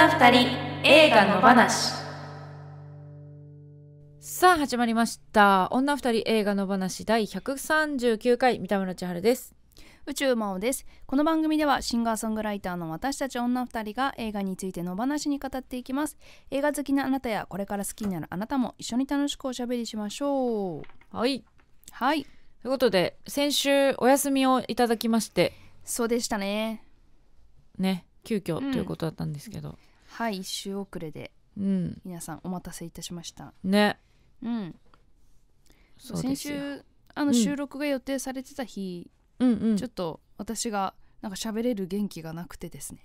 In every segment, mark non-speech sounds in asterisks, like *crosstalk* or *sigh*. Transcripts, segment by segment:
な二人映画の話さあ始まりました女二人映画の話第139回三田村千春です宇宙魔王ですこの番組ではシンガーソングライターの私たち女2人が映画についての話に語っていきます映画好きなあなたやこれから好きになるあなたも一緒に楽しくおしゃべりしましょうはいはいということで先週お休みをいただきましてそうでしたねね急遽ということだったんですけど、うんはい一周遅れでうん皆さんお待たせいたしましたねうんそう先週あの収録が予定されてた日、うんうんちょっと私がなんか喋れる元気がなくてですね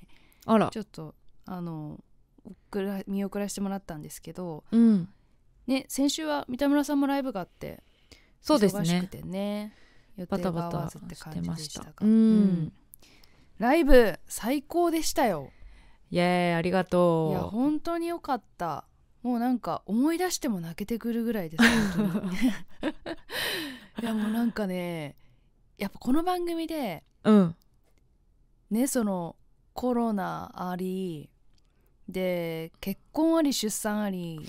あらちょっとあの送ら見送らせてもらったんですけどうんね先週は三田村さんもライブがあってそうです忙しくねてね予バ定タがバ合わタずってし感てじまでししたたうん、ライブ最高でしたよイエーイありがとういや本当によかったもうなんか思い出しても泣けてくるぐらいです *laughs* いやもうなんかねやっぱこの番組で、うん、ねそのコロナありで結婚あり出産あり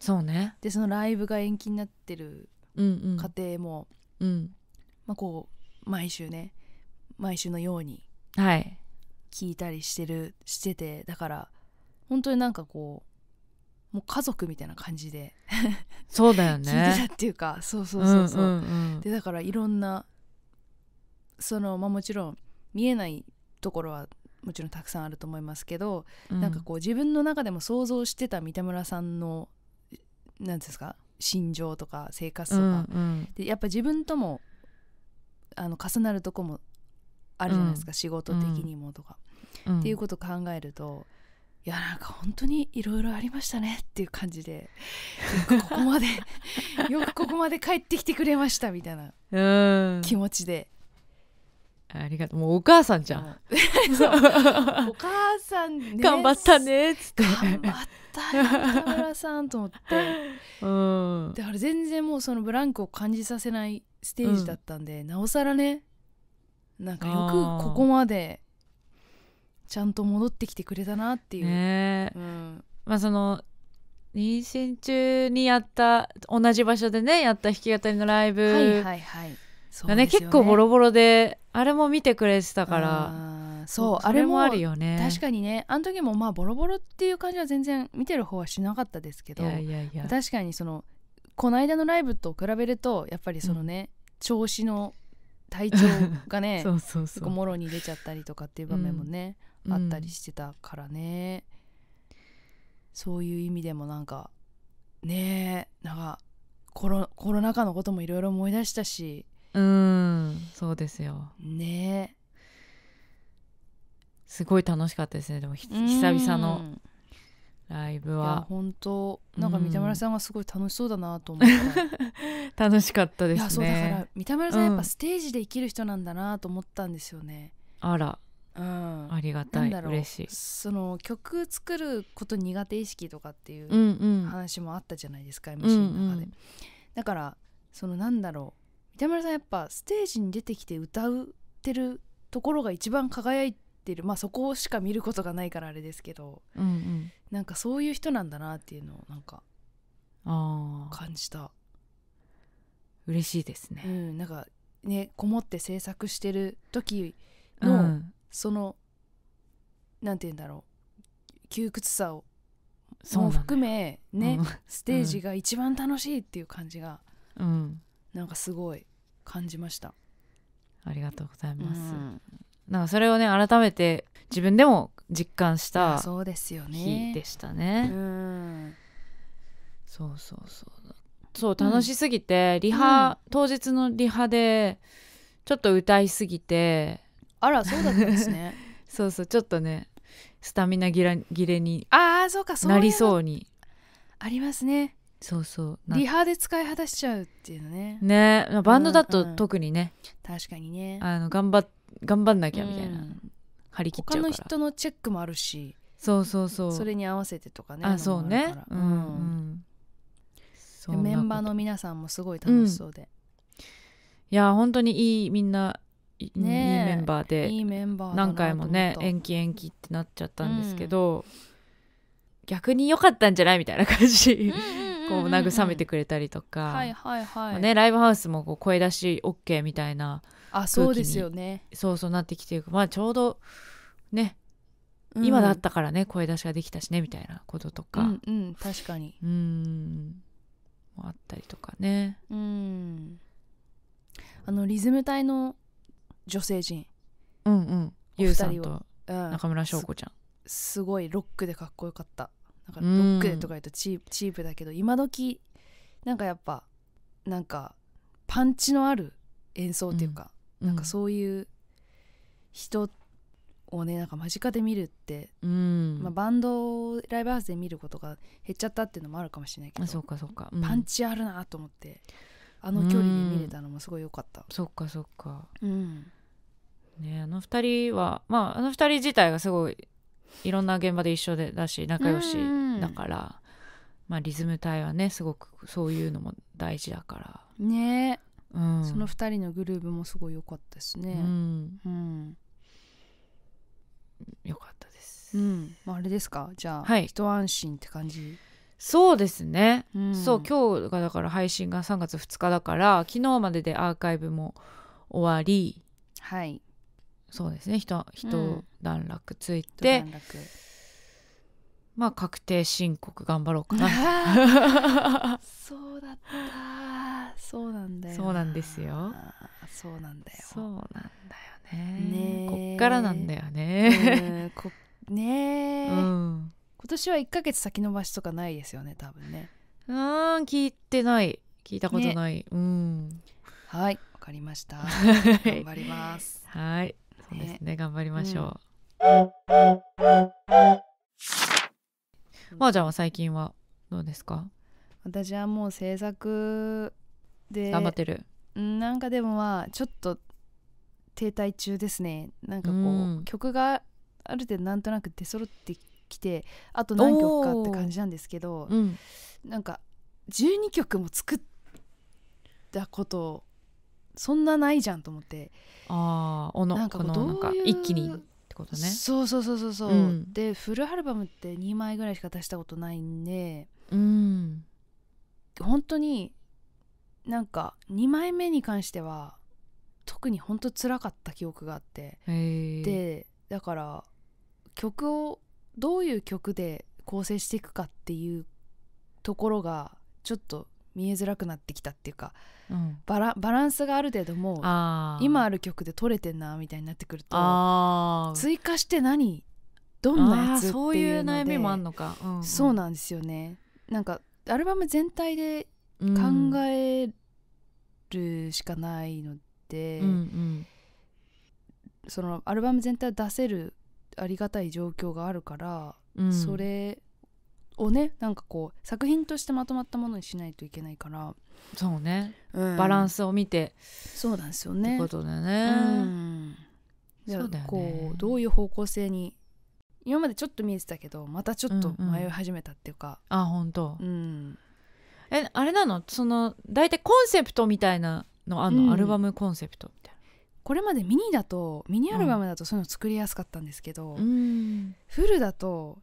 そうねでそのライブが延期になってる家庭も、うん、うん、まあ、こう毎週ね毎週のように、はい、聞いたりしてるしててだから本当になんかこうもう家族みたいな感じでそうだよね聞いてたっていうかそうそうそうそううんうんうん、でだからいろんなそのまあもちろん見えないところはもちろんたくさんあると思いますけど、うん、なんかこう自分の中でも想像してた三田村さんの何ですか心情とか生活とか、うんうん、でやっぱ自分ともあの重なるとこもあるじゃないですか、うん、仕事的にもとか、っていうことを考えると、いやなんか本当にいろいろありましたねっていう感じでよくここまで *laughs* よくここまで帰ってきてくれましたみたいな気持ちで。ありがとうもうお母さんじゃん、*laughs* お母さん、ね、頑張ったねっつって頑張った中田村さんと思って、うん、だから全然もうそのブランクを感じさせないステージだったんで、うん、なおさらねなんかよくここまでちゃんと戻ってきてくれたなっていう。ねうん、まあその妊娠中にやった同じ場所でねやった弾き語りのライブがね,、はいはいはい、ね結構ボロボロであれも見てくれてたから。そうあれもあるよね確かにねあの時もまあボロボロっていう感じは全然見てる方はしなかったですけど確かにそのこの間のライブと比べるとやっぱりそのね、うん、調子の体調がね *laughs* そうそうそうもろに出ちゃったりとかっていう場面もね、あったりしてたからね、うん、そういう意味でもなんかねえなんかコロコロナ禍のこともいろいろ思い出したしうんそうですよねすごい楽しかったですねでも久々のライブは本当なんか三田村さんがすごい楽しそうだなと思って *laughs* 楽しかったですねいやそうだから三田村さんやっぱステージで生きる人なんだなと思ったんですよね、うん、あらうん、ありがたい嬉しいその曲作ること苦手意識とかっていう話もあったじゃないですか、うんうん、MC の中で、うんうん、だからそのなんだろう三田村さんやっぱステージに出てきて歌うてるところが一番輝いてるまあそこしか見ることがないからあれですけど、うんうん、なんかそういう人なんだなっていうのをなんか感じた嬉しいですね、うん、なんかねこもって制作してる時の、うんそのなんて言うんだろう窮屈さをも含めね、うん、ステージが一番楽しいっていう感じが、うん、なんかすごい感じました。ありがとうございます。うん、なんかそれをね改めて自分でも実感したそうですよね。でしたね。うん、そうそうそう。そう楽しすぎて、リハ、当日のリハでちょっと歌いすぎてあらそうだったんですね *laughs* そうそうちょっとねスタミナ切ら切れにああそうかそうなりそうにありますねそうそうリハで使い果たしちゃうっていうのねねバンドだと特にね、うんうん、確かにねあの頑張頑張んなきゃみたいな、うん、張り切っちゃうから他の人のチェックもあるしそうそうそうそれに合わせてとかねあそうねうん、うん、メンバーの皆さんもすごい楽しそうで、うん、いや本当にいいみんないいメンバーで何回もね延期延期ってなっちゃったんですけど、逆に良かったんじゃないみたいな感じ。こう慰めてくれたりとか、はいはいはいね、ライブハウスもこう声出し OK みたいなあそうですよねそうそうなってきてまあちょうどね今だったからね、声出しができたしねみたいなこととか、うん、うん、確かにうんあったりとかねうんあのリズム隊の女性陣うんうんゆうさんと中村翔子ちゃん、うん、すすごいロックでかっこよかったなんかロックでとか言うとチープチープだけど今時なんかやっぱなんかパンチのある演奏っていうか、うん、なんかそういう人をねなんか間近で見るって、うん、まあ、バンドをライブハウスで見ることが減っちゃったっていうのもあるかもしれないけどそうかそうか、うん、パンチあるなと思ってあの距離で見れたのもすごい良かった、そっかそっかうんねあの2人はまああの2人自体がすごいいろんな現場で一緒でだし仲良しだから、うんまあ、リズム隊はねすごくそういうのも大事だからね、うん、その2人のグルーブもすごい良かったですね、うん、うん、よかったです、うんまあ、あれですかじゃあ、はい、一安心って感じそうですね、うん、そう今日がだから配信が3月2日だから昨日まででアーカイブも終わりはいそうですね一一段落ついて、うん、まあ確定申告頑張ろうかな *laughs* そうだったそうなんだよそうなんですよそうなんだよそうなんだよねこっからなんだよね、こね、うん、今年は1か月先延ばしとかないですよね多分ねうん聞いてない聞いたことない、ね、うんはいわかりました *laughs* 頑張りますはいそうですね頑張りましょう、うん、まあちゃんは最近はどうですか私はもう制作で頑張ってるなんかでもまあちょっと停滞中ですねなんかこう、うん、曲がある程度なんとなく出揃ってきてあと何曲かって感じなんですけど、うん、なんか12曲も作ったことそんなないじゃんと思ってああなんかこのか一気にってことねそうそうそうそうそう、うん、でフルアルバムって2枚ぐらいしか出したことないんでうん本当になんか2枚目に関しては特に本当つらかった記憶があってでだから曲をどういう曲で構成していくかっていうところがちょっと見えづらくなってきたっていうかバラバランスがある程度もう今ある曲で取れてんなみたいになってくると追加して何どんなやつそういう悩みもあんのか、うんうん、そうなんですよねなんかアルバム全体で考えるしかないので、うんうん、そのアルバム全体を出せるありがたい状況があるから、うん、それをねなんかこう作品としてまとまったものにしないといけないからそうね、うん、バランスを見てそうなんですよね。ってことだね。うんそうだよね、こうどういう方向性に今までちょっと見えてたけどまたちょっと迷い始めたっていうか、うんうん、あ本当うんえあれなのその大体コンセプトみたいなのあの、うん、アルバムコンセプトみたいなこれまでミニだとミニアルバムだとそういうの作りやすかったんですけど、うん、フルだと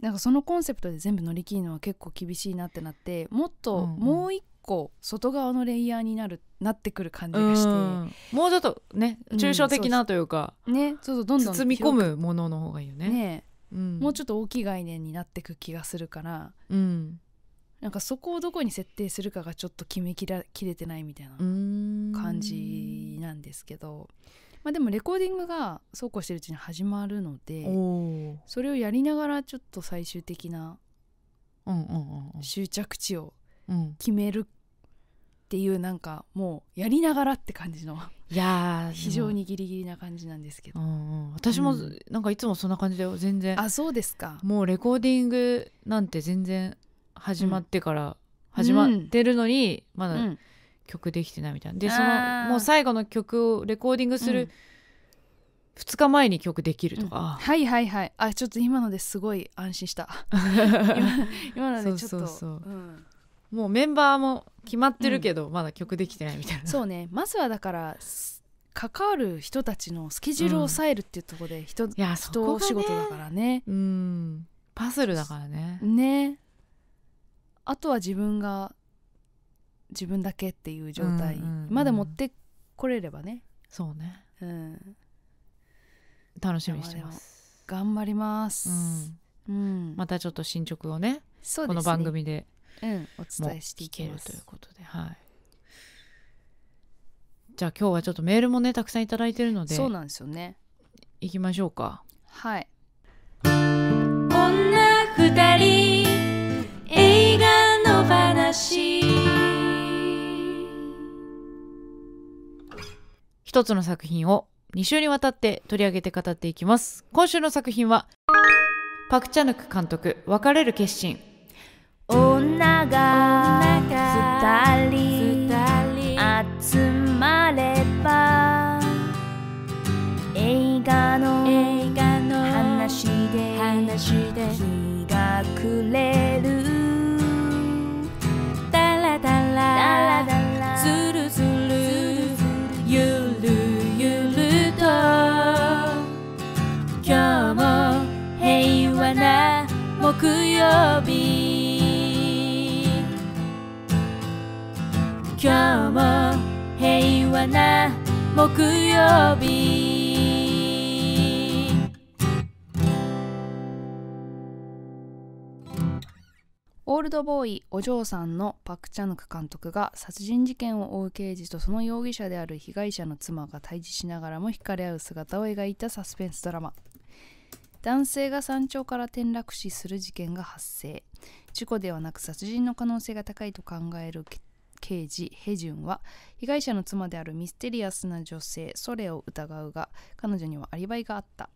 なんかそのコンセプトで全部乗り切るのは結構厳しいなってなってもっともう一個外側のレイヤーになる、なってくる感じがして、もうちょっとね抽象的なというか、うん、ねそうそうどんどん包み込むものの方がいいよね、ねうん、もうちょっと大きい概念になってく気がするから、うん、なんかそこをどこに設定するかがちょっと決めきら切れてないみたいな感じなんですけど。うんまあ、でもレコーディングがそうこうしてるうちに始まるのでそれをやりながらちょっと最終的な終着地を決めるっていうなんかもうやりながらって感じのいや非常にギリギリな感じなんですけど、うんうん、私もなんかいつもそんな感じで全然、あそうですかもうレコーディングなんて全然始まってから、始まってるのに、まだ、曲できてないみたいなでそのもう最後の曲をレコーディングする2日前に曲できるとか、うん、はいはいはいあちょっと今のですごい安心した *laughs* 今のでちょっとそうそうそう、うん、もうメンバーも決まってるけど、うん、まだ曲できてないみたいなそうねまずはだから関わる人たちのスケジュールを抑えるっていうところで人、うん、いや人仕事だからね、うんパズルだからねねあとは自分が自分だけっていう状態まで持ってこれればねそうね、うん、楽しみにしてます頑張ります、うん、またちょっと進捗をね、ね、この番組で、うん、お伝えしていけるということではいじゃあ今日はちょっとメールもねたくさんいただいてるのでそうなんですよね行きましょうかはい女二人映画の話一つの作品を2週にわたって取り上げて語っていきます。今週の作品は、パクチャヌク監督、別れる決心。女が二人集まれば映画の話で日が暮れドボーイお嬢さんのパク・チャヌク監督が殺人事件を追う刑事とその容疑者である被害者の妻が対峙しながらも惹かれ合う姿を描いたサスペンスドラマ男性が山頂から転落死する事件が発生事故ではなく殺人の可能性が高いと考える刑事ヘジュンは被害者の妻であるミステリアスな女性ソレを疑うが彼女にはアリバイがあった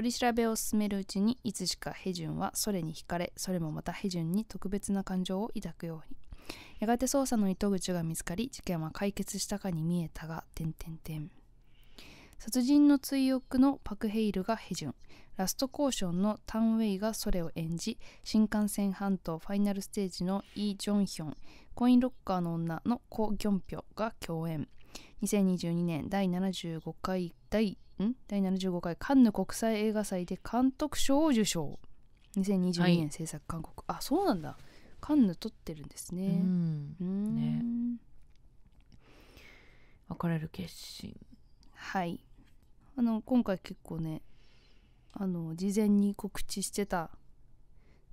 取り調べを進めるうちにいつしかヘジュンはそれに惹かれそれもまたヘジュンに特別な感情を抱くようにやがて捜査の糸口が見つかり事件は解決したかに見えたが点点点殺人の追憶のパクヘイルがヘジュンラストコーションのタン・ウェイがそれを演じ新幹線半島ファイナルステージのイ・ジョンヒョンコインロッカーの女のコ・ギョンピョが共演2022年第75回第ん第75回カンヌ国際映画祭で監督賞を受賞2022年制作韓国、はい、あそうなんだカンヌ撮ってるんですねうんね別れる決心はいあの今回結構ねあの事前に告知してたっ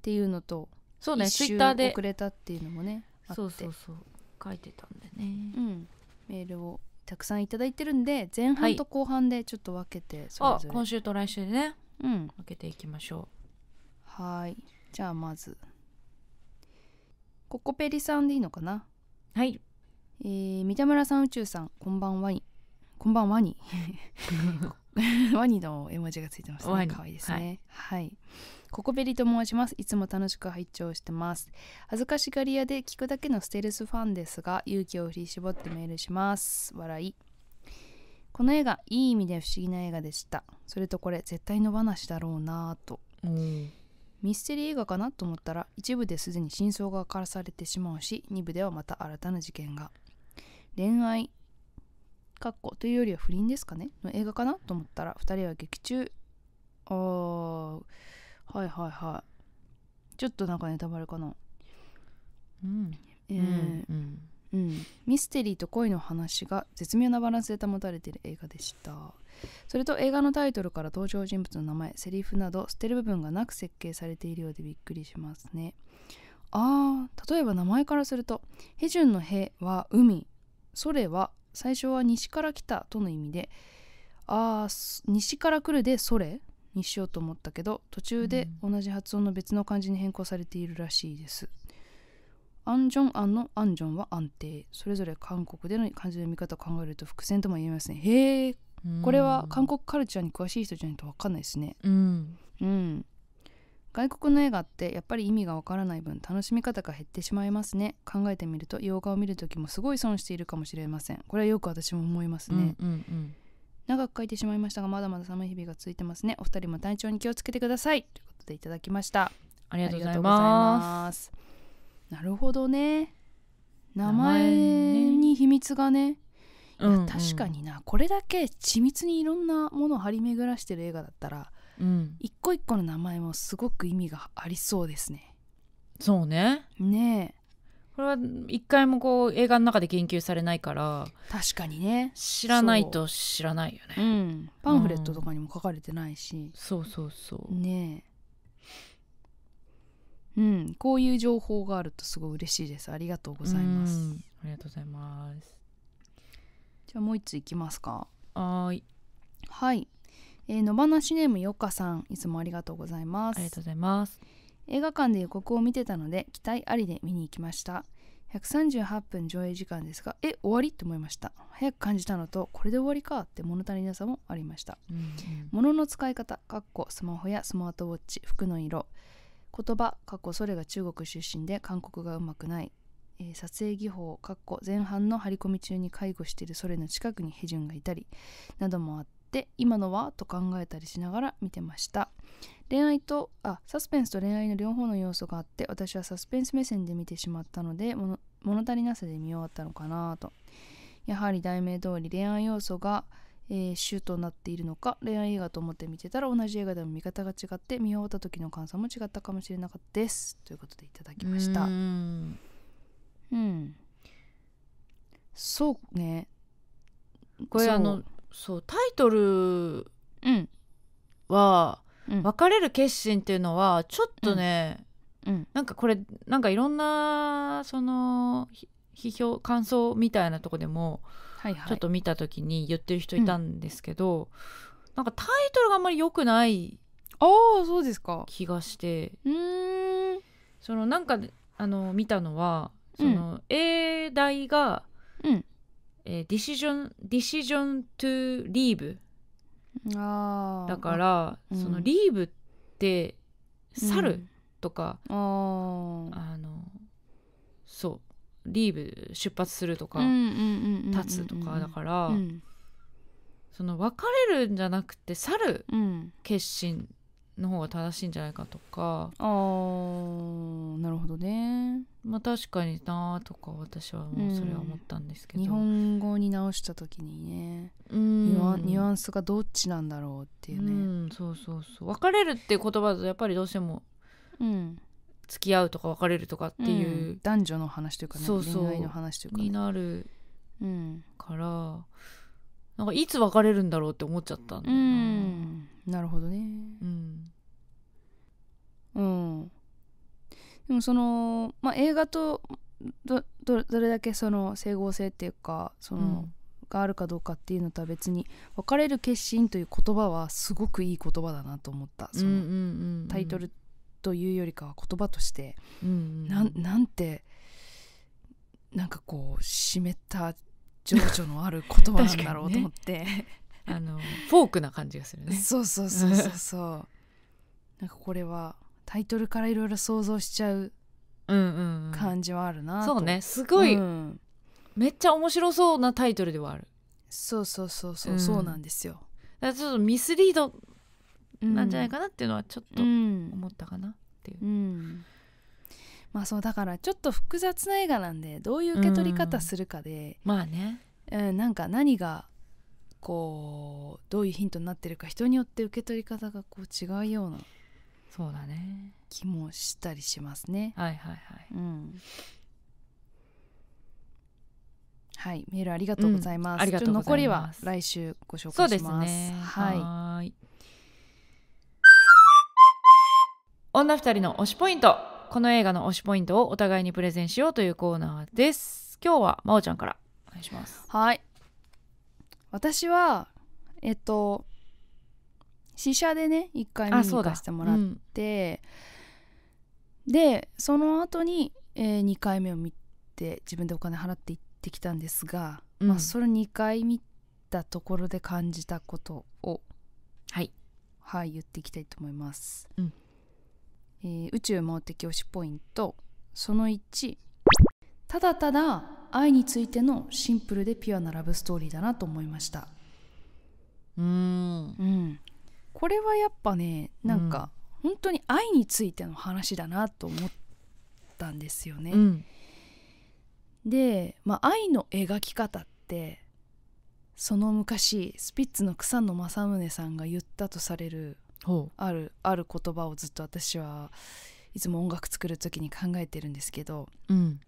ていうのとそうねツイッターで遅れたっていうのもねそうそうそう書いてたんでね、うん、メールをたくさんいただいてるんで前半と後半でちょっと分けてそれぞれ、今週と来週でねうん分けていきましょうはいじゃあまずココペリさんでいいのかなはいえー、三田村さん宇宙さんこんばんはニこんばんはにワニ *laughs* *laughs* の絵文字がついてますね可愛いですね、はい、はいココベリと申します。いつも楽しく拝聴してます。恥ずかしがり屋で聞くだけのステルスファンですが、勇気を振り絞ってメールします。笑い。この映画、いい意味で不思議な映画でした。それとこれ、絶対の話だろうなぁと、うん。ミステリー映画かなと思ったら、一部ですでに真相が明かされてしまうし、二部ではまた新たな事件が。恋愛、かっこというよりは不倫ですかねの映画かなと思ったら、二人は劇中、あー、はいはいはいちょっとなんかネタバレかなうんうん、うん、ミステリーと恋の話が絶妙なバランスで保たれている映画でしたそれと映画のタイトルから登場人物の名前セリフなど捨てる部分がなく設計されているようでびっくりしますねあー例えば名前からすると「ヘジュンの「ヘ」は海「それ」は最初は西から来たとの意味で「あー西から来る」で「それ」にしようと思ったけど途中で同じ発音の別の漢字に変更されているらしいです。アンジョンアンのアンジョンは安定それぞれ韓国での漢字の読み方を考えると伏線とも言えますねへえこれは韓国カルチャーに詳しい人じゃないと分かんないですね、うん、うん、外国の映画ってやっぱり意味がわからない分楽しみ方が減ってしまいますね考えてみると洋画を見る時もすごい損しているかもしれませんこれはよく私も思いますね、うんうんうん長く書いてしまいましたがまだまだ寒い日々が続いてますねお二人も体調に気をつけてくださいということでいただきましたありがとうございますなるほどね名前に秘密がね、ういや確かになこれだけ緻密にいろんなものを張り巡らしてる映画だったら、うん、一個一個の名前もすごく意味がありそうですねそうねねえこれは一回もこう映画の中で言及されないから確かにね知らないと知らないよね、うん、パンフレットとかにも書かれてないし、うん、そうそうそうねえうんこういう情報があるとすごい嬉しいですありがとうございますありがとうございますじゃあもう一ついきますかはいはい、え野放しネームよかさんいつもありがとうございますありがとうございます映画館で予告を見てたので期待ありで見に行きました138分上映時間ですがえ終わりと思いました早く感じたのとこれで終わりかって物足りなさもありました、うんうん、物の使い方かっこスマホやスマートウォッチ服の色言葉かっこそれが中国出身で韓国がうまくない、えー、撮影技法かっこ前半の張り込み中に介護しているそれの近くにヘジュンがいたりなどもあって今のはと考えたりしながら見てました恋愛とあサスペンスと恋愛の両方の要素があって私はサスペンス目線で見てしまったので物足りなさで見終わったのかなとやはり題名通り恋愛要素が、えー、主となっているのか恋愛映画と思って見てたら同じ映画でも見方が違って見終わった時の感想も違ったかもしれなかったですということでいただきましたうんそうねこれあのそうタイトルは、別れる決心っていうのはちょっとね、うん、なんかこれなんかいろんなその批評感想みたいなとこでも、はいはい、ちょっと見た時に言ってる人いたんですけど、うん、なんかタイトルがあんまり良くないあそうですか気がしてうんそのなんかあの見たのはその、英大が、うんえー、ディシジョンディシジョントゥリーブだから、うん、そのリーブって猿とか、うん、あのそうリーブ出発するとか立つとかだから、その別れるんじゃなくて去る決心の方が正しいんじゃないかとかああなるほどねまあ確かになとか私はもうそれは思ったんですけど、日本語に直した時にねうんニュアンスがどっちなんだろうっていうね、うん、そうそうそう別れるっていう言葉だとやっぱりどうしてもうん付き合うとか別れるとかっていう、うん男女の話というかねそうそう恋愛の話というかねになるうんからなんかいつ別れるんだろうって思っちゃったんだよな、うん、なるほどねうん、うん、でもその、まあ、映画とどどどれだけその整合性っていうかその、うん、があるかどうかっていうのとは別に「別れる決心」という言葉はすごくいい言葉だなと思ったそのタイトルというよりかは言葉として、うんうん、なんてなんかこう湿った情緒のある言葉なんだろうと思って、ね、*laughs* あのフォークな感じがするねそうそうそうそうなんかこれはタイトルからいろいろ想像しちゃう感じはあるな、うん、そうねすごい、うん、めっちゃ面白そうなタイトルではあるそうそうそうそう、そうなんですよだからちょっとミスリードなんじゃないかなっていうのはちょっと思ったかなっていう、うんまあそうだからちょっと複雑な映画なんでどういう受け取り方するかで、まあね、うん、なんか何がこうどういうヒントになってるか人によって受け取り方がこう違うようなそうだね気もしたりしますね。はいはいはい。うん。はい、メールありがとうございます。残りは来週ご紹介します。すね、はい。女二人の推しポイント。この映画の推しポイントをお互いにプレゼンしようというコーナーです今日はまおちゃんからお願いしますはい私はえっと試写でね1回見に行かせてもらって、うん、でその後に、えー、2回目を見て自分でお金払って行ってきたんですが、うん、まあ、それ2回見たところで感じたことをはい、はい、言っていきたいと思います。うんえー、宇宙盲的推しポイントその1ただただ愛についてのシンプルでピュアなラブストーリーだなと思いましたうんうんこれはやっぱねなんか、ん、本当に愛についての話だなと思ったんですよね、うん、で、まあ、愛の描き方ってその昔スピッツの草野正宗さんが言ったとされるあるある言葉をずっと私はいつも音楽作る時に考えてるんですけど、うん、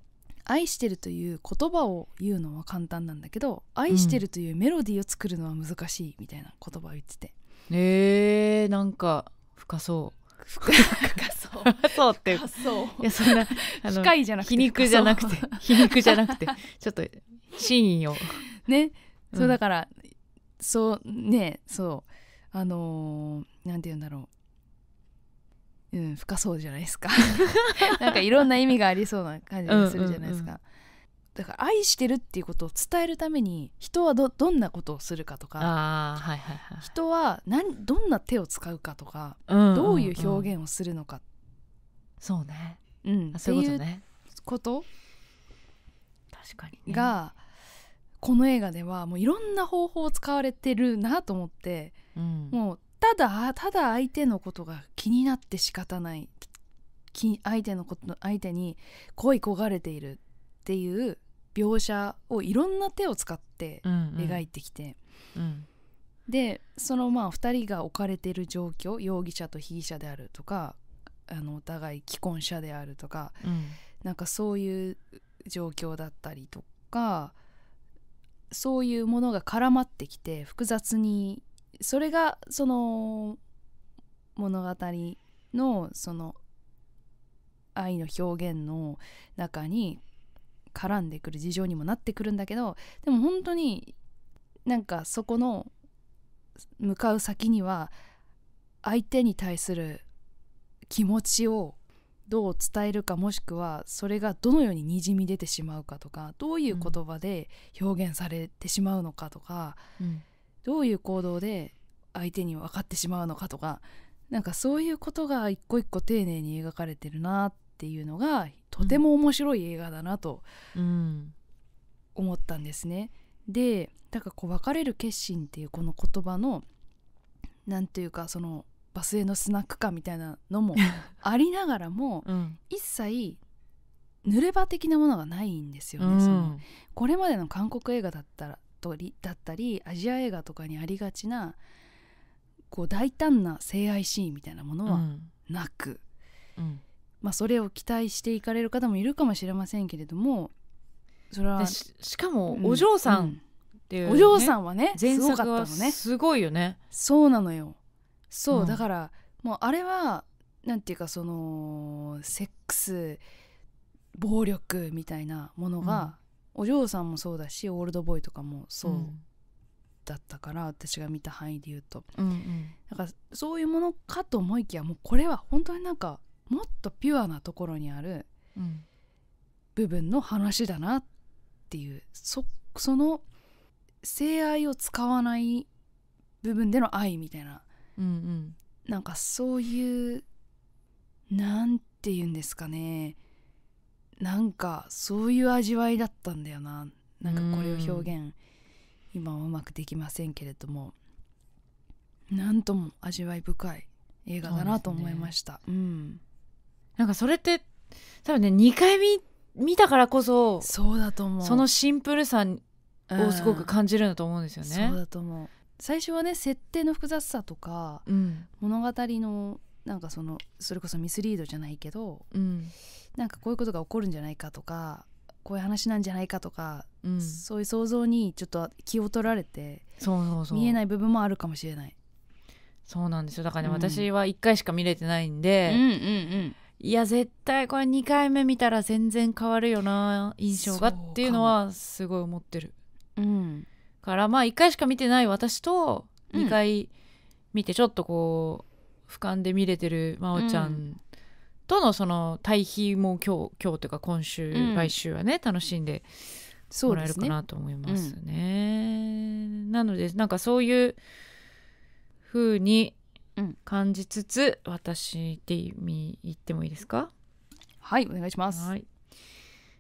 愛してるという言葉を言うのは簡単なんだけど愛してるというメロディーを作るのは難しいみたいな言葉を言ってて、うん、えー、なんか深そう深そう *laughs* そうってそういやそんなじゃなくて皮肉じゃなくて皮肉じゃなくてちょっと真意をね、うん、そうだからそうねそうあのー何て言うんだろううん深そうじゃないですか *laughs* なんかいろんな意味がありそうな感じがするじゃないですか、うんうんうん、だから愛してるっていうことを伝えるために人はどどんなことをするかとか、はいはい、人は何どんな手を使うかとか、うんうんうん、どういう表現をするのかそうね、うん、そういうことねこと確かに、ね、がこの映画ではもういろんな方法を使われてるなと思って、うん、もうただただ相手のことが気になって仕方ない相手のこと相手に恋焦がれているっていう描写をいろんな手を使って描いてきて、うんうん、でそのまあ2人が置かれている状況容疑者と被疑者であるとかあのお互い既婚者であるとか、うん、なんかそういう状況だったりとかそういうものが絡まってきて複雑にそれがその物語のその愛の表現の中に絡んでくる事情にもなってくるんだけどでも本当になんかそこの向かう先には相手に対する気持ちをどう伝えるかもしくはそれがどのようににじみ出てしまうかとかどういう言葉で表現されてしまうのかとか、うん、どういう行動で相手に分かってしまうのかとかなんかそういうことが一個一個丁寧に描かれてるなっていうのがとても面白い映画だなと思ったんですね。うん、でだからこう「別れる決心」っていうこの言葉の何ていうかそのバスへのスナック感みたいなのも *laughs* ありながらも、うん、一切濡れ場的なものがないんですよね、うん、そのこれまでの韓国映画だったらとりだったりアジア映画とかにありがちなこう大胆な性愛シーンみたいなものはなく、うん、まあ、それを期待していかれる方もいるかもしれませんけれどもそれはしかもお嬢さんっていう、ねうんうん、お嬢さんはね前作はすごいよねそうなのよそう、だからもうあれはなんていうかそのセックス暴力みたいなものがお嬢さんもそうだしオールドボーイとかもそうだったから、うん、私が見た範囲で言うと、うんうん、だからそういうものかと思いきやもうこれは本当になんかもっとピュアなところにある部分の話だなっていうそその性愛を使わない部分での愛みたいな、うんうん、なんかそういうなんて言うんですかねなんかそういう味わいだったんだよななんかこれを表現今はうまくできませんけれどもなんとも味わい深い映画だなと思いました、ね、うんなんかそれって多分ね2回見見たからこそそうだと思うそのシンプルさをすごく感じるんだと思うんですよね、うん、そうだと思う最初はね設定の複雑さとか、うん、物語のなんかそのそれこそミスリードじゃないけど、うん、なんかこういうことが起こるんじゃないかとかこういう話なんじゃないかとか、うん、そういう想像にちょっと気を取られて見えない部分もあるかもしれないそうなんですよだからね、うん、私は1回しか見れてないんで、うんうんうん、いや絶対これ2回目見たら全然変わるよな印象がっていうのはすごい思ってる。うん、からまあ1回しか見てない私と2回見てちょっとこう俯瞰で見れてる真央ちゃんとのその対比も今日今日というか今週、うん来週はね楽しんでもらえるかなと思いますね。なのでなんかそういうふうに感じつつ、私で見行ってもいいですかはいお願いします。はい。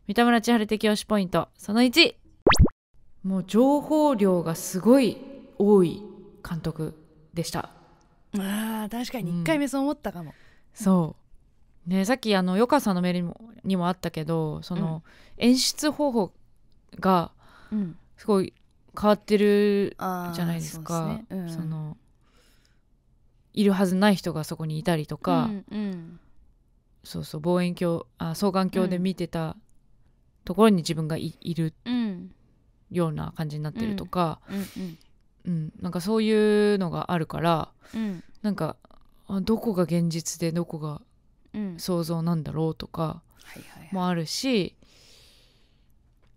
三田村千春的推しポイントその1もう情報量がすごい多い監督でした。ああ確かにう1回目そう思ったかも。そうね、さっきあのよかさんのメールにもにもあったけどその、演出方法がすごい変わってるじゃないですか。そのいるはずない人がそこにいたりとか、うんうん、そうそう望遠鏡あ双眼鏡で見てたところに自分がいるような感じになってるとか、うん、なんかそういうのがあるから、うん、なんかどこが現実でどこが想像なんだろうとかもあるし、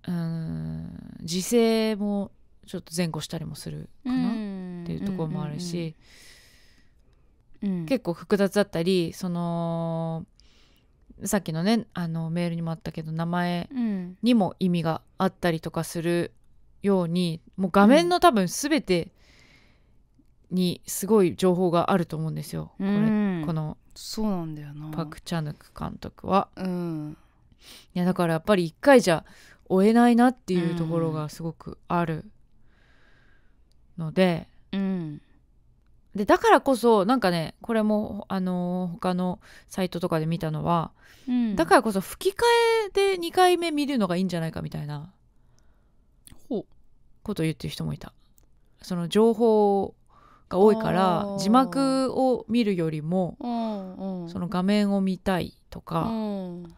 うん、時勢もちょっと前後したりもするかなっていうところもあるし、結構複雑だったりそのさっきのねあのメールにもあったけど名前にも意味があったりとかするようにもう画面の多分全てにすごい情報があると思うんですよ、これこのそうなんだよなパク・チャヌク監督は。うん、いやだからやっぱり一回じゃ追えないなっていうところがすごくあるので、うん、でだからこそなんかねこれもあのー、他のサイトとかで見たのは、うん、だからこそ吹き替えで2回目見るのがいいんじゃないかみたいなことを言ってる人もいた。その情報が多いから字幕を見るよりも、うんうん、その画面を見たいとか、うんうん、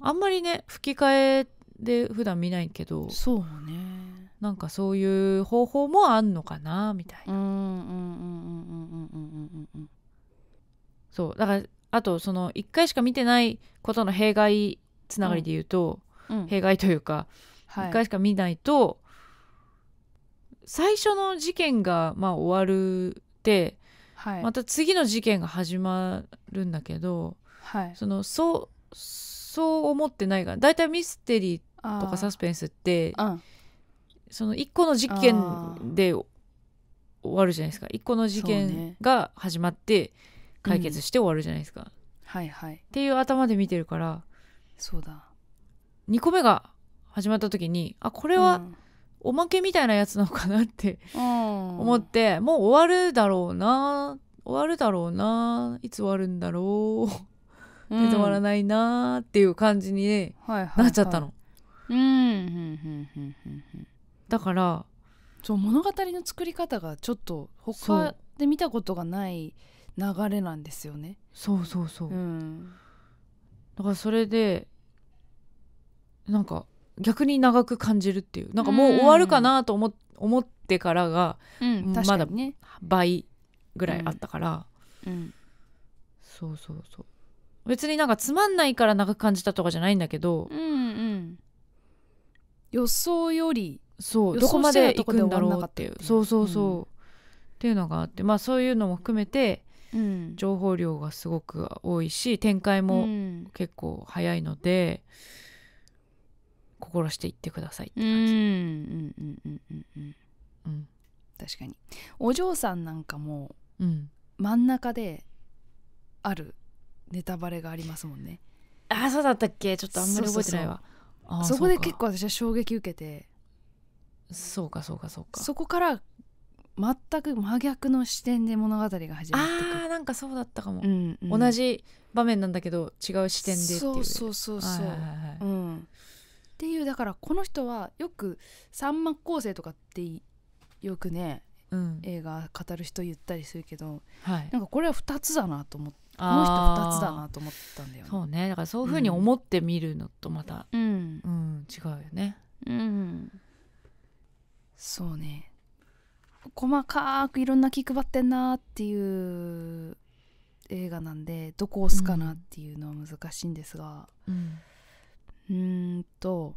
あんまりね吹き替えで普段見ないけどそうねなんかそういう方法もあんのかなみたいな。そうだからあとその1回しか見てないことの弊害つながりで言うと、うん、弊害というか、はい、1回しか見ないと最初の事件が、まあ、終わるで、はい、また次の事件が始まるんだけど、はい、そのそうそう思ってないがだいたいミステリーとかサスペンスって、うん、その1個の事件で終わるじゃないですか1個の事件が始まって解決して終わるじゃないですか。ねうん、はいはい、っていう頭で見てるからそうだ2個目が始まった時にあこれは、うんおまけみたいなやつなのかなって思ってもう終わるだろうな終わるだろうないつ終わるんだろうで終わらないなっていう感じに、ねなっちゃったの。だからそう物語の作り方がちょっと他で見たことがない流れなんですよね。そうそうそう、うん、だからそれでなんか逆に長く感じるっていうなんかもう終わるかなと思,、思ってからが、うん、まだ倍ぐらいあったから、うん、うん、そうそうそう別になんかつまんないから長く感じたとかじゃないんだけど、うんうん、予想よりそうどこまで行くんだろうっていうそうそうそう、うん、っていうのがあってまあそういうのも含めて、うん、情報量がすごく多いし展開も結構早いので。うん心していってくださいって感じ。うんうんうんうんうんうん。確かに。お嬢さんなんかも、うん、真ん中であるネタバレがありますもんね。あそうだったっけちょっとあんまり覚えてないわ。そこで結構私は衝撃受けて。そうかそうかそうか。そこから全く真逆の視点で物語が始まってくあなんかそうだったかも、うんうん、同じ場面なんだけど違う視点でっていうそうそうそうそう、はいはいはい、うんっていうだからこの人はよく三幕構成とかってよくね、うん、映画語る人言ったりするけど、はい、なんかこれは2つだなと思って。この人2つだなと思ったんだよね。そうねだからそういうふうに思ってみるのとまた、うん、うん、違うよね。うん、そうね細かくいろんな気配ってんなっていう映画なんでどこ押すかなっていうのは難しいんですが、うん、うーんと、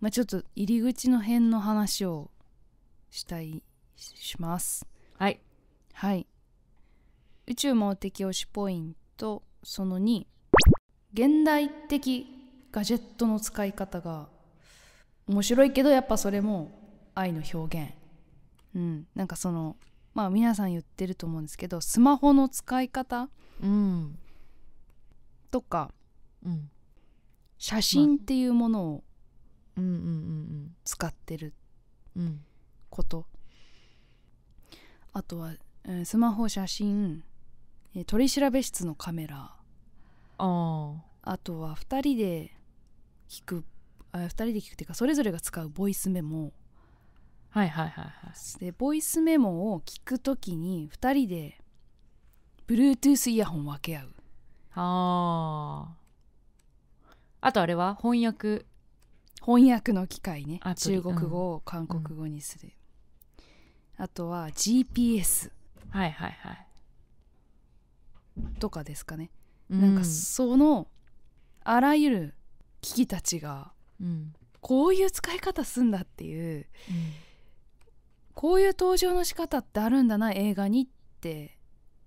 まあ、ちょっと入り口の辺の話をしたいします。はい。はい。宇宙盲的推しポイントその2現代的ガジェットの使い方が面白いけどやっぱそれも愛の表現うんなんかそのまあ皆さん言ってると思うんですけどスマホの使い方、うん、とか、うん、写真っていうものを使ってること、あとは、うん、スマホ写真取調べ室のカメラあとは2人で聞くあ2人で聞くっていうかそれぞれが使うボイスメモはいはいはいはいでボイスメモを聞くときに2人で Bluetooth イヤホン分け合うああとあれは翻訳翻訳の機械ね中国語を韓国語にする、うん、あとは GPS はいはいはいとかですかね、うん、なんかそのあらゆる機器たちが、うん、こういう使い方すんだっていう、うん、こういう登場の仕方ってあるんだな映画にって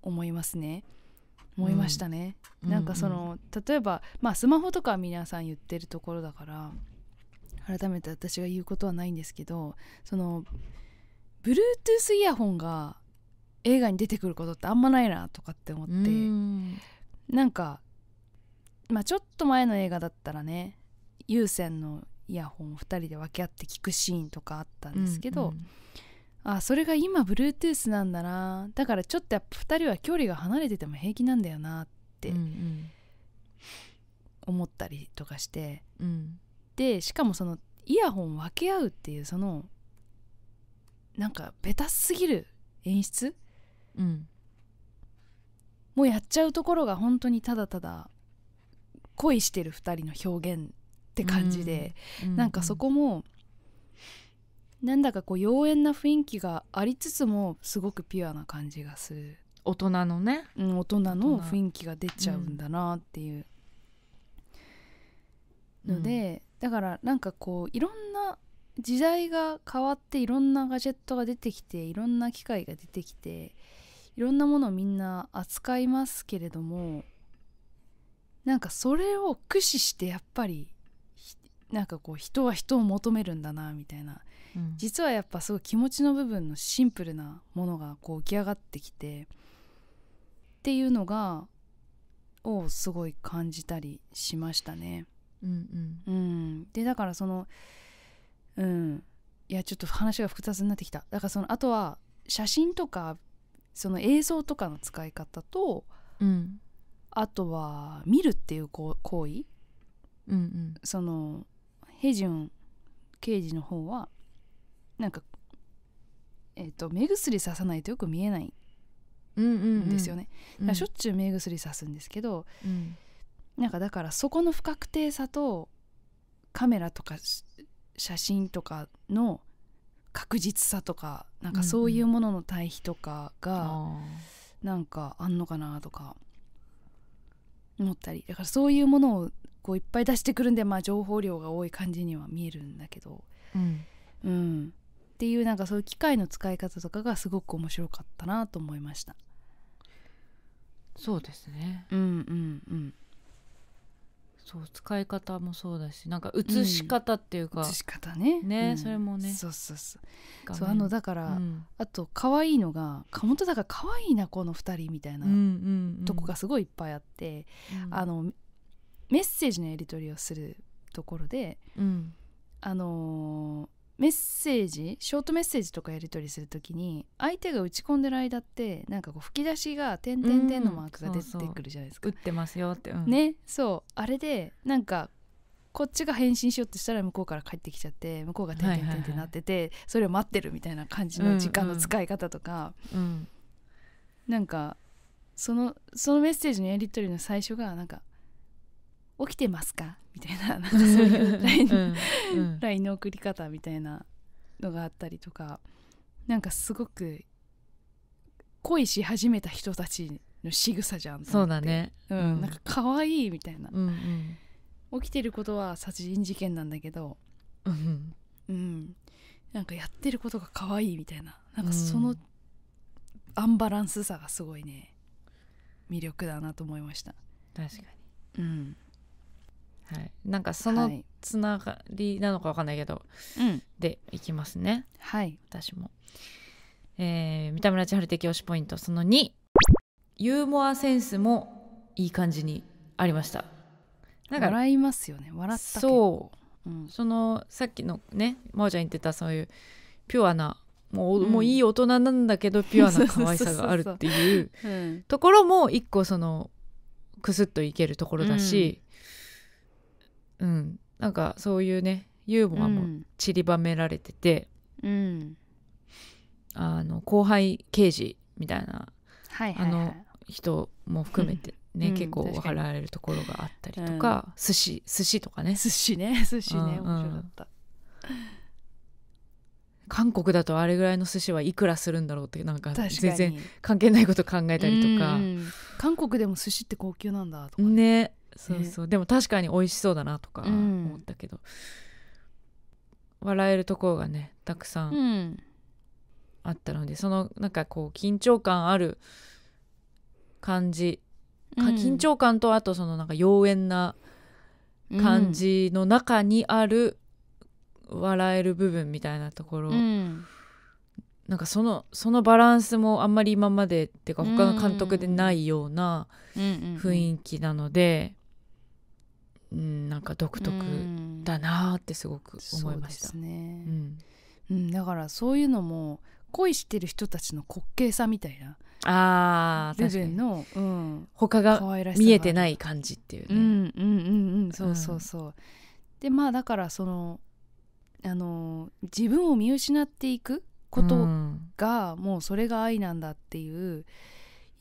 思いますね。思いましたね、うん、なんかその、例えば、まあ、スマホとか皆さん言ってるところだから改めて私が言うことはないんですけどその Bluetooth イヤホンが映画に出てくることってあんまないなとかって思って、うん、なんか、まあ、ちょっと前の映画だったらね有線のイヤホンを2人で分け合って聞くシーンとかあったんですけど、うんうんあそれが今 Bluetooth なんだなだからちょっとやっぱ2人は距離が離れてても平気なんだよなって思ったりとかして、うんでしかもそのイヤホン分け合うっていうそのなんかベタすぎる演出、うん、もうやっちゃうところが本当にただただ恋してる2人の表現って感じで、うんうん、なんかそこもなんだかこう妖艶な雰囲気がありつつもすごくピュアな感じがする大人のね、うん、大人の雰囲気が出ちゃうんだなっていうので、だからなんかこういろんな時代が変わっていろんなガジェットが出てきていろんな機械が出てきていろんなものをみんな扱いますけれどもなんかそれを駆使してやっぱりなんかこう人は人を求めるんだなみたいな実はやっぱすごい気持ちの部分のシンプルなものがこう浮き上がってきてっていうのがをすごい感じたりしましたね。うんうんうん、でだからそのうんいやちょっと話が複雑になってきただからそのあとは写真とかその映像とかの使い方と、うん、あとは見るっていう行為、うんうん、そのヘジュン刑事の方はなんか、えーと、目薬ささないとよく見えないんですよね。うんうんうん、しょっちゅう目薬さすんですけど、うん、なんかだからそこの不確定さとカメラとか写真とかの確実さとかなんかそういうものの対比とかがなんかあんのかなとか思ったりだからそういうものをこういっぱい出してくるんで、まあ、情報量が多い感じには見えるんだけど、うん、うん、っていうなんかそういう機械の使い方とかがすごく面白かったなと思いましたそうですねうんうんうんそう使い方もそうだしなんか写し方っていうか、うん、し方ねね、うん、それもねそうそうそうそうあのだから、うん、あと可愛いのが本当だから可愛いなこの2人みたいなとこがすごいいっぱいあって、あのメッセージのやり取りをするところで、うん、あのーメッセージショートメッセージとかやり取りする時に相手が打ち込んでる間ってなんかこう吹き出しが点々点のマークが出てくるじゃないですか。打ってますよって、うん、ねそうあれでなんかこっちが返信しようとしたら向こうから帰ってきちゃって向こうが「てんてんてん」ってなってて、それを待ってるみたいな感じの時間の使い方とか、うんうん、なんかそのそのメッセージのやり取りの最初がなんか起きてますか?」みたいな *laughs* なんかそういう LINE、うん、ラインの送り方みたいなのがあったりとかなんかすごく恋し始めた人たちの仕草じゃんそうだね、うん、なんか可愛いみたいな、うんうん、起きてることは殺人事件なんだけど、うん、うん、なんかやってることが可愛いみたいななんかそのアンバランスさがすごいね魅力だなと思いました確かにうんはい、なんかそのつながりなのかわかんないけど、はい、でいきますねはい私も、えー、三田村千春的推しポイントその2ユーモアセンスもいい感じにありましたなんか笑いますよね笑ったそう、うん、そのさっきのね真央ちゃん言ってたそういうピュアなもううん、もういい大人なんだけど *laughs* ピュアな可愛さがあるっていうところも一個そのクスッといけるところだし、うん、なんかそういうねユーモアも散りばめられてて、うん、あの後輩刑事みたいな、はいはいはい、あの人も含めてね、うん、結構笑われるところがあったりとか、うん、寿司寿司とかね寿司ね寿司ね、うん、面白かった、韓国だとあれぐらいの寿司はいくらするんだろうってなんか全然関係ないこと考えたりとか、韓国でも寿司って高級なんだとかね、ね、そうそう、でも確かに美味しそうだなとか思ったけど、うん、笑えるところがねたくさんあったので、うん、そのなんかこう緊張感ある感じ、うん、緊張感とあとそのなんか妖艶な感じの中にある笑える部分みたいなところ、うん、なんかそのそのバランスもあんまり今までっていうか他の監督でないような雰囲気なので、うん、なんか独特だなってすごく思いました。うんねうん、だからそういうのも恋してる人たちの滑稽さみたいなあ部分の、うん、他が見えてない感じっていうね。うんうんうんうん、そうそうそう。うん、でまあだからそのあの自分を見失っていくことが、もうそれが愛なんだっていう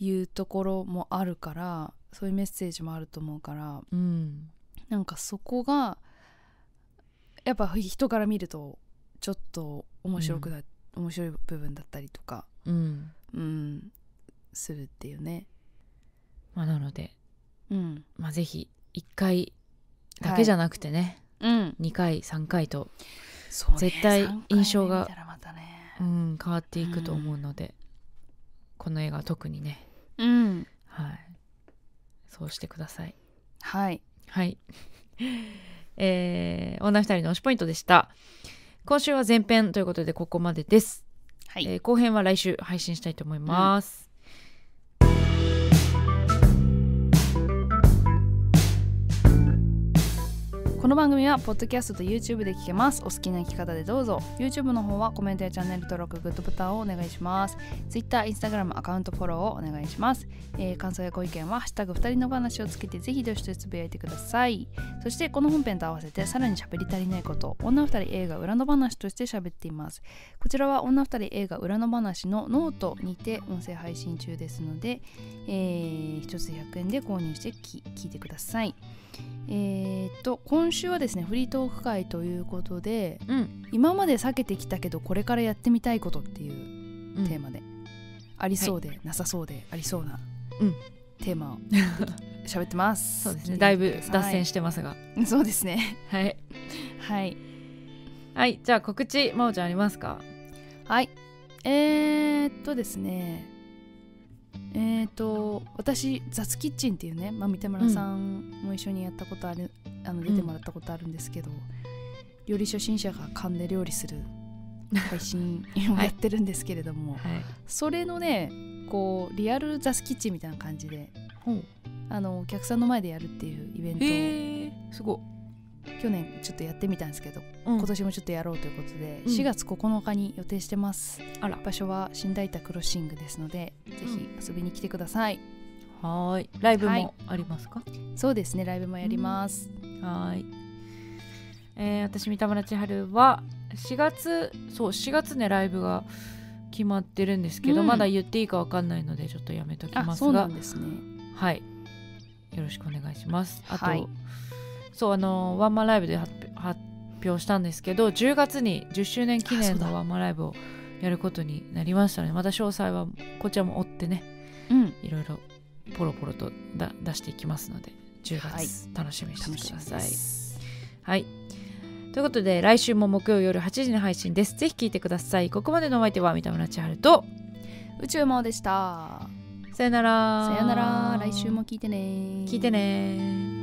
いうところもあるからそういうメッセージもあると思うから、うん、なんかそこがやっぱ人から見るとちょっと面白くな、うん、面白い部分だったりとか、うん、うん、するっていうね。まあ、なので、うんまあ、ぜひ1回だけじゃなくてね、はい、うん、2回3回と絶対印象が、うね、うん変わっていくと思うので、うん、この映画特にね、うんはい、そうしてください。はいはい。*laughs* えー、女二人の推しポイントでした。今週は前編ということでここまでです。はい、えー、後編は来週配信したいと思います。うんこの番組はポッドキャストと YouTube で聞けますお好きな生き方でどうぞ YouTube の方はコメントやチャンネル登録グッドボタンをお願いします Twitter、Instagram アカウントフォローをお願いします、えー、感想やご意見は「ハッシュタグ #2 人の話」をつけてぜひどしどしつぶやいてくださいそしてこの本編と合わせてさらに喋り足りないこと女2人映画裏の話として喋っていますこちらは女2人映画裏の話のノートにて音声配信中ですので、えー、1つ100円で購入して聞いてください。えー、っと今週はですねフリートーク会ということで、うん、今まで避けてきたけどこれからやってみたいことっていうテーマで、うん、ありそうで、はい、なさそうでありそうな、うん、テーマを *laughs* 喋ってますそうですねだいぶ脱線してますが、はい、*laughs* そうですねはい、はい、はい、じゃあ告知真央ちゃんありますかはいえー、っとですねえっ、ー、と私「ザスキッチン」っていうね、まあ、三田村さんも一緒にやったことある、うん、あの出てもらったことあるんですけど、うん、料理初心者が勘で料理する配信をやってるんですけれども、*laughs* はいそれのねこうリアルザスキッチンみたいな感じで、うん、あのお客さんの前でやるっていうイベントすご去年ちょっとやってみたんですけど、うん、今年もちょっとやろうということで、うん、4月9日に予定してますあら場所は新大田クロッシングですので、うん、ぜひ遊びに来てくださいはいライブもありますか、はい、そうですねライブもやります、はいえー、私三田村千春は4月そう4月ねライブが決まってるんですけど、うん、まだ言っていいか分かんないのでちょっとやめときますがそうなんですねはいよろしくお願いしますあと、はい、そうあのワンマンライブで発表したんですけど10月に10周年記念のワンマンライブをやることになりましたの、ね、でまた詳細はこちらも追ってね、うん、いろいろポロポロとだ出していきますので10月、楽しみにしてください。はい、ということで来週も木曜夜8時の配信です。ぜひ聞いてください。ここまでのお相手は三田村千春と宇宙もでした。さよなら。さよなら。来週も聞いてね。聞いてね